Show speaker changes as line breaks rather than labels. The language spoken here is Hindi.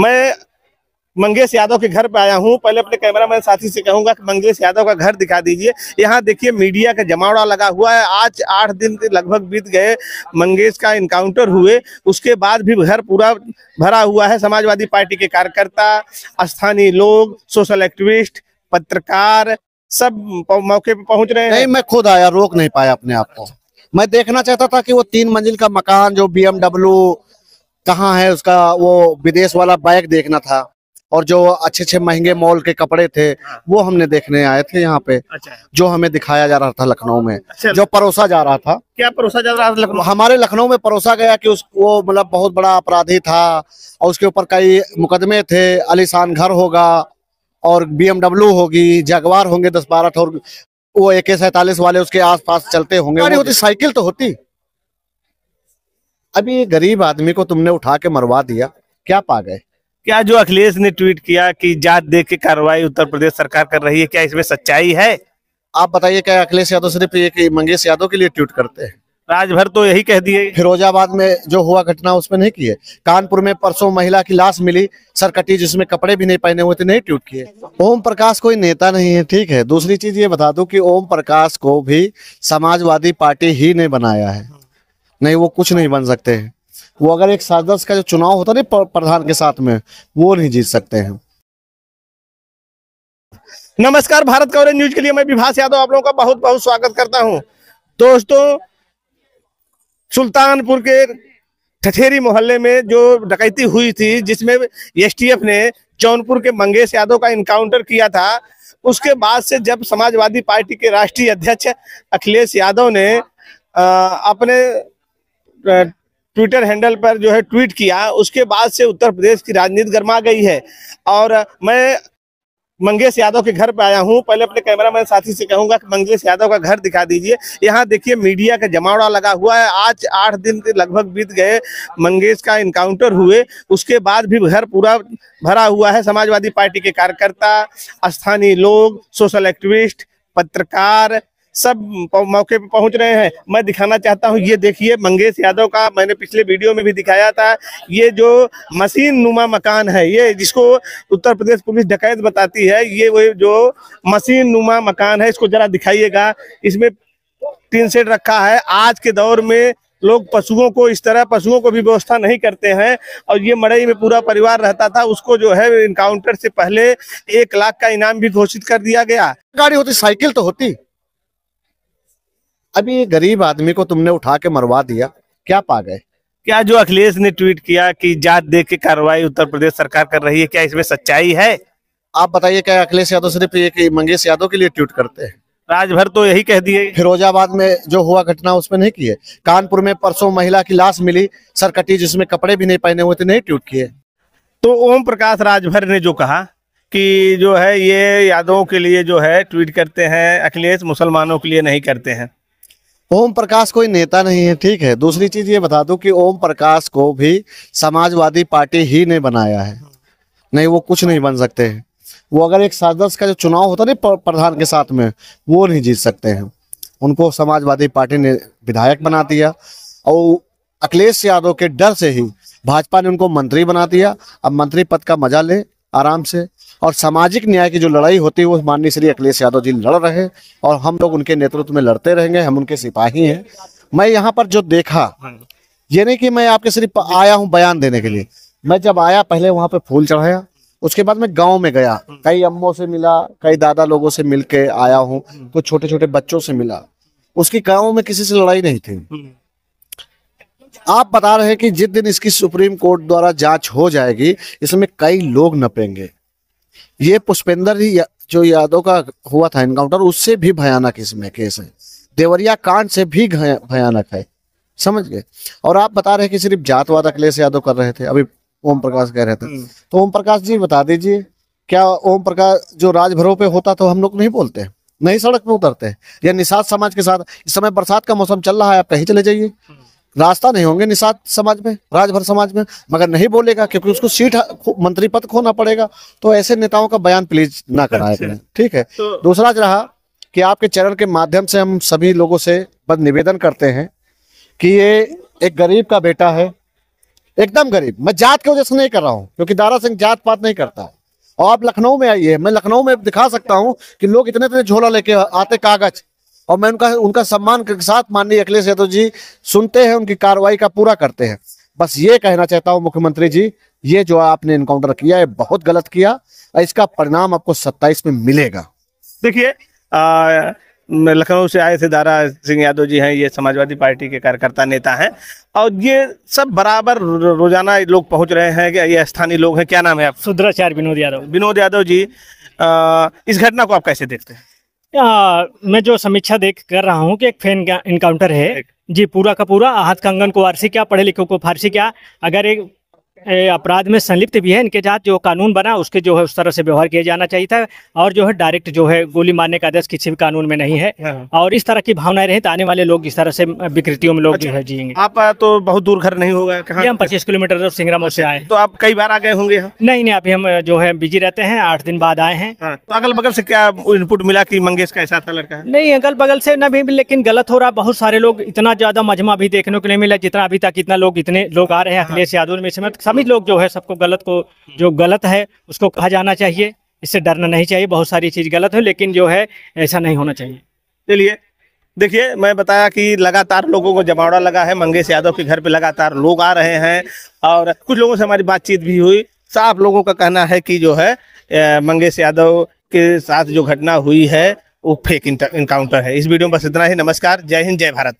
मैं मंगेश यादव के घर पर आया हूँ पहले अपने कैमरामैन साथी से कहूंगा कि मंगेश यादव का घर दिखा दीजिए यहाँ देखिए मीडिया का जमावड़ा लगा हुआ है आज आठ दिन लगभग बीत गए मंगेश का इनकाउंटर हुए उसके बाद भी घर पूरा भरा हुआ है समाजवादी पार्टी के कार्यकर्ता स्थानीय लोग सोशल एक्टिविस्ट पत्रकार
सब मौके पर पहुंच रहे हैं नहीं मैं खुद आया रोक नहीं पाया अपने आप को मैं देखना चाहता था कि वो तीन मंजिल का मकान जो बी कहाँ है उसका वो विदेश वाला बैग देखना था और जो अच्छे अच्छे महंगे मॉल के कपड़े थे हाँ। वो हमने देखने आए थे यहाँ पे अच्छा। जो हमें दिखाया जा रहा था लखनऊ में अच्छा। जो परोसा जा रहा था क्या परोसा जा रहा था लखनऊ हमारे लखनऊ में परोसा गया कि उस वो मतलब बहुत बड़ा अपराधी था और उसके ऊपर कई मुकदमे थे अलीशान घर होगा और बीएमडब्ल्यू होगी जगवार होंगे दस बारह और वो ए के वाले उसके आस चलते होंगे तो साइकिल तो होती अभी गरीब आदमी को तुमने उठा के मरवा दिया क्या पा गए
क्या जो अखिलेश ने ट्वीट किया कि जात देख के कार्रवाई उत्तर प्रदेश सरकार कर रही है क्या इसमें सच्चाई
है आप बताइए क्या अखिलेश यादव सिर्फ ये मंगेश यादव के लिए ट्वीट करते हैं राजभर तो यही कह दिए फिरोजाबाद में जो हुआ घटना उसमें नहीं किए कानपुर में परसों महिला की लाश मिली सरकटी जिसमें कपड़े भी नहीं पहने हुए थे नहीं ट्वीट किए ओम प्रकाश कोई नेता नहीं है ठीक है दूसरी चीज ये बता दूं कि ओम प्रकाश को भी समाजवादी पार्टी ही ने बनाया है नहीं वो कुछ नहीं बन सकते हैं वो अगर एक सदस्य का जो चुनाव होता नहीं प्रधान के साथ में वो नहीं जीत सकते हैं नमस्कार भारत कवरेज
न्यूज के लिए मैं विभाष यादव आप लोगों का बहुत बहुत स्वागत करता हूं दोस्तों सुल्तानपुर के ठठेरी मोहल्ले में जो डकैती हुई थी जिसमें एसटीएफ ने जौनपुर के मंगेश यादव का इनकाउंटर किया था उसके बाद से जब समाजवादी पार्टी के राष्ट्रीय अध्यक्ष अखिलेश यादव ने आ, अपने ट्विटर हैंडल पर जो है ट्वीट किया उसके बाद से उत्तर प्रदेश की राजनीति गर्मा गई है और मैं मंगेश यादव के घर पर आया हूँ पहले अपने कैमरा मैन साथी से कहूंगा कि मंगेश यादव का घर दिखा दीजिए यहाँ देखिए मीडिया का जमावड़ा लगा हुआ है आज आठ दिन के लगभग बीत गए मंगेश का इनकाउंटर हुए उसके बाद भी घर पूरा भरा हुआ है समाजवादी पार्टी के कार्यकर्ता स्थानीय लोग सोशल एक्टिविस्ट पत्रकार सब मौके पर पहुंच रहे हैं मैं दिखाना चाहता हूं ये देखिए मंगेश यादव का मैंने पिछले वीडियो में भी दिखाया था ये जो मशीन नुमा मकान है ये जिसको उत्तर प्रदेश पुलिस डकैत बताती है ये वो जो मशीन नुमा मकान है इसको जरा दिखाइएगा इसमें टीन सेट रखा है आज के दौर में लोग पशुओं को इस तरह पशुओं को भी व्यवस्था नहीं करते हैं और ये मड़ई में पूरा परिवार रहता था उसको जो है इनकाउंटर से पहले एक लाख का इनाम भी घोषित कर दिया गया गाड़ी
होती साइकिल तो होती अभी गरीब आदमी को तुमने उठा के मरवा दिया क्या पा गए
क्या जो अखिलेश ने ट्वीट किया कि जात देख के कार्रवाई उत्तर प्रदेश
सरकार कर रही है क्या इसमें सच्चाई है आप बताइए क्या अखिलेश यादव सिर्फ ये मंगेश यादव के लिए ट्वीट करते हैं राजभर तो यही कह दिए फिरोजाबाद में जो हुआ घटना उसमें नहीं किए कानपुर में परसों महिला की लाश मिली सरकटी जिसमें कपड़े भी नहीं पहने हुए थे नहीं ट्वीट किए तो ओम प्रकाश राजभर ने जो कहा कि जो है ये यादवों के लिए जो है ट्वीट
करते हैं अखिलेश मुसलमानों के लिए नहीं करते हैं
ओम प्रकाश कोई नेता नहीं है ठीक है दूसरी चीज ये बता दू कि ओम प्रकाश को भी समाजवादी पार्टी ही ने बनाया है नहीं वो कुछ नहीं बन सकते हैं वो अगर एक सदस्य का जो चुनाव होता नहीं प्रधान के साथ में वो नहीं जीत सकते हैं उनको समाजवादी पार्टी ने विधायक बना दिया और अखिलेश यादव के डर से ही भाजपा ने उनको मंत्री बना दिया अब मंत्री पद का मजा ले आराम से और सामाजिक न्याय की जो लड़ाई होती है वो माननीय श्री अखिलेश यादव जी लड़ रहे और हम लोग उनके नेतृत्व में लड़ते रहेंगे हम उनके सिपाही हैं मैं यहाँ पर जो देखा ये नहीं कि मैं आपके सिर्फ आया हूँ बयान देने के लिए मैं जब आया पहले वहाँ पे फूल चढ़ाया उसके बाद मैं गांव में गया कई अम्मों से मिला कई दादा लोगों से मिल आया हूँ कुछ तो छोटे छोटे बच्चों से मिला उसकी गाँव में किसी से लड़ाई नहीं थी आप बता रहे हैं कि जिस दिन इसकी सुप्रीम कोर्ट द्वारा जांच हो जाएगी इसमें कई लोग नपेंगे ये पुष्पेंद्र जो यादव का हुआ था एनकाउंटर उससे भी भयानक इसमें केस है देवरिया कांड से भी भयानक है समझ गए और आप बता रहे कि सिर्फ जातवाद अखिलेश यादव कर रहे थे अभी ओम प्रकाश कह रहे थे हम्म। तो ओम प्रकाश जी बता दीजिए क्या ओम प्रकाश जो राजभरों पे होता तो हम लोग नहीं बोलते नहीं सड़क पे उतरते या निषाद समाज के साथ इस समय बरसात का मौसम चल रहा है आप कहीं चले जाइए हम्म। रास्ता नहीं होंगे निषाद समाज में राजभर समाज में मगर नहीं बोलेगा क्योंकि उसको सीट मंत्री पद खोना पड़ेगा तो ऐसे नेताओं का बयान प्लीज ना कराए अच्छा। ठीक है तो... दूसरा रहा कि आपके चैनल के माध्यम से हम सभी लोगों से बस निवेदन करते हैं कि ये एक गरीब का बेटा है एकदम गरीब मैं जात की वजह से नहीं कर रहा हूँ क्योंकि दारा सिंह जात पात नहीं करता और आप लखनऊ में आइए मैं लखनऊ में दिखा सकता हूँ कि लोग इतने इतने झोला लेके आते कागज और मैं उनका उनका सम्मान के साथ माननीय अखिलेश यादव जी सुनते हैं उनकी कार्रवाई का पूरा करते हैं बस ये कहना चाहता हूँ मुख्यमंत्री जी ये जो आपने इनकाउंटर किया है बहुत गलत किया इसका परिणाम आपको सत्ताईस में मिलेगा
देखिए लखनऊ से आए थे दारा सिंह यादव जी हैं ये समाजवादी पार्टी के कार्यकर्ता नेता हैं और ये सब बराबर रोजाना लोग पहुंच रहे हैं कि ये स्थानीय लोग हैं क्या नाम है आप सुद्राचार्य विनोद यादव विनोद यादव जी आ, इस घटना को आप कैसे देखते हैं
आ, मैं जो समीक्षा देख कर रहा हूँ कि एक फैन का इनकाउंटर है जी पूरा का पूरा हाथ कंगन को फारसी क्या पढ़े लिखे को फारसी क्या अगर एक अपराध में संलिप्त भी है इनके साथ जो कानून बना उसके जो है उस तरह से व्यवहार किया जाना चाहिए था और जो है डायरेक्ट जो है गोली मारने का आदेश किसी भी कानून में नहीं है हाँ। और इस तरह की भावनाएं रहे तो आने वाले लोग इस तरह से विकृतियों में लोग अच्छा, जो है जियेंगे आप तो बहुत दूर घर नहीं होगा हम पच्चीस किलोमीटर सिंगरा मोड़ से आए तो आप कई बार आ गए होंगे नहीं नहीं अभी हम जो है बिजी रहते हैं आठ दिन बाद आए हैं हाँ, तो अगल बगल से क्या इनपुट मिला की
मंगेश का ऐसा था लड़का
नहीं अगल बगल से न भी लेकिन गलत हो रहा बहुत सारे लोग इतना ज्यादा मजमा अभी देखने को नहीं मिला जितना अभी तक इतना लोग इतने लोग आ रहे हैं अखिलेश यादव में सभी लोग जो है सबको गलत को जो गलत है उसको कहा जाना चाहिए इससे डरना नहीं चाहिए बहुत सारी चीज़ गलत है लेकिन जो है ऐसा नहीं होना चाहिए
चलिए देखिए मैं बताया कि लगातार लोगों को जमावड़ा लगा है मंगेश यादव के घर पे लगातार लोग आ रहे हैं और कुछ लोगों से हमारी बातचीत भी हुई साफ लोगों का कहना है कि जो है मंगेश यादव के साथ जो घटना हुई है वो फेक इनकाउंटर है इस वीडियो में बस इतना ही नमस्कार जय हिंद जय भारत